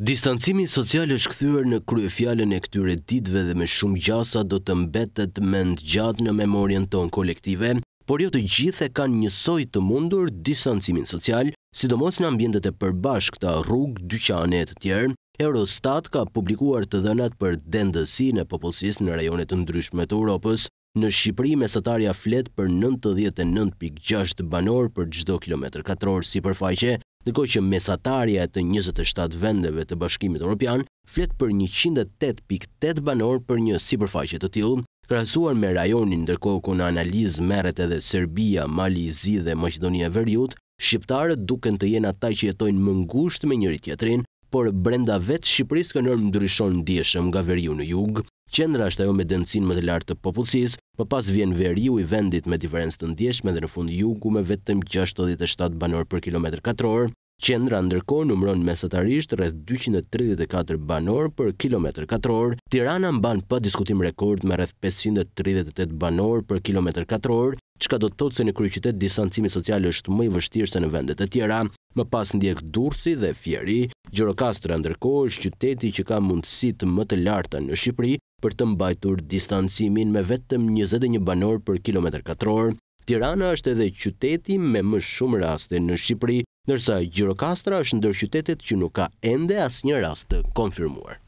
Distancimi social është këthyër në krye fjallën e këtyre ditve dhe me shumë gjasa do të mbetet me ndë gjatë në memorien tonë kolektive, por jo të gjithë e kanë njësoj të mundur distancimin social, sidomos në ambjendet e përbash këta rrugë, dyqanet të tjerë, Eurostat ka publikuar të dënat për dendësi në popullësis në rajonet të ndryshme të Europës, në Shqipëri me sëtarja flet për 99.6 banor për gjdo kilometrë katror si përfajqe, Ndërkohë që mesatarja e të 27 vendeve të Bashkimit Evropian flet për 108.8 banor për një sipërfaqe të tillë, krahasuar me rajonin ndërkohë ku në analizë merret edhe Serbia, Mali i Zi dhe Maqedonia e Veriut, shqiptarët duken të jenë ata që jetojnë më ngushtë me njëri tjetrin, por brenda vetë Shqipërisë kënër më ndryshon ndjeshëm nga veriu në jugë, qendra është ajo me dëndësin më të lartë të popullësisë, Më pas vjen veriu u i vendit me diferencë të ndjeshme dhe në fund jugu me vetëm 67 banor për kilometr katror, qendra ndërko numron mesatarisht rrëth 234 banor për kilometr katror, tirana mban pa diskutim rekord me rrëth 538 banor për kilometr katror, qka do të thotë se në kryqitet disancimi social është më i vështirë se në vendet e tjera, më pas ndjek durësi dhe fjeri, Gjirokastra ndërkohë është qyteti që ka mundësit më të larta në Shqipëri për të mbajtur distancimin me vetëm 21 banor për kilometr katror. Tirana është edhe qyteti me më shumë raste në Shqipëri, nërsa Gjirokastra është ndër qytetet që nuk ka ende as një rast të konfirmuar.